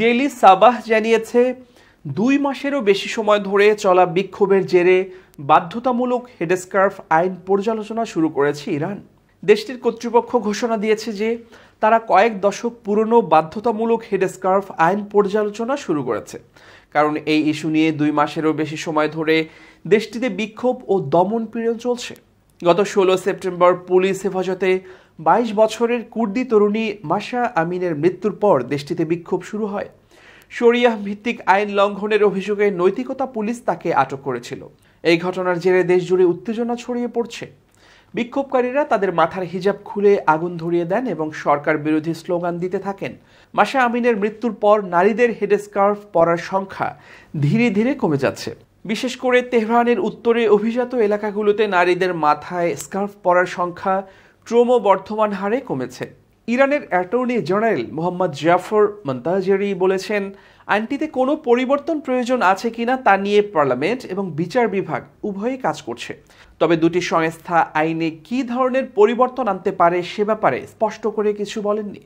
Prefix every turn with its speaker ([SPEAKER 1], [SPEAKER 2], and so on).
[SPEAKER 1] daily Saba জানিয়েছে দুই মাসেরও বেশি সময় ধরে চলা বিক্ষোভের জেরে বাধ্যতামূলক হেডস্কার্ফ আইন পর্যালোচনা শুরু করেছে ইরান দেশটির কর্তৃপক্ষ ঘোষণা দিয়েছে যে তারা কয়েক দশক পুরনো বাধ্যতামূলক হেডস্কার্ফ আইন পর্যালোচনা শুরু করেছে কারণ এই ইস্যু নিয়ে দুই মাসেরও বেশি সময় ধরে দেশটিতে বিক্ষোভ ও দমন পীড়ন চলছে গত ষোলো সেপ্টেম্বর পুলিশ হেফাজতে বাইশ বছরের কুর্দি তরুণী মাসা আমিনের মৃত্যুর পর দেশটিতে বিক্ষোভ শুরু হয় শরিয়াহ ভিত্তিক আইন লঙ্ঘনের অভিযোগে নৈতিকতা পুলিশ তাকে আটক করেছিল এই ঘটনার জেরে দেশ জুড়ে উত্তেজনা ছড়িয়ে পড়ছে বিক্ষোভকারীরা তাদের মাথার হিজাব খুলে আগুন ধরিয়ে দেন এবং সরকার বিরোধী স্লোগান দিতে থাকেন মাসা আমিনের মৃত্যুর পর নারীদের হেডস্কার্ফ পরার সংখ্যা ধীরে ধীরে কমে যাচ্ছে বিশেষ করে তেহরানের উত্তরে অভিজাত এলাকাগুলোতে নারীদের মাথায় স্কার্ফ পরার সংখ্যা ক্রমবর্ধমান হারে কমেছে ইরানের attorney general Mohammad Jafar Montazeri বলেছেন আইনটিতে কোনো পরিবর্তন প্রয়োজন আছে কিনা তা নিয়ে পার্লামেন্ট এবং বিচার বিভাগ উভয়ই কাজ করছে তবে দুটি সংস্থা আইনে কী ধরনের পরিবর্তন আনতে পারে সে ব্যাপারে স্পষ্ট করে কিছু বলেননি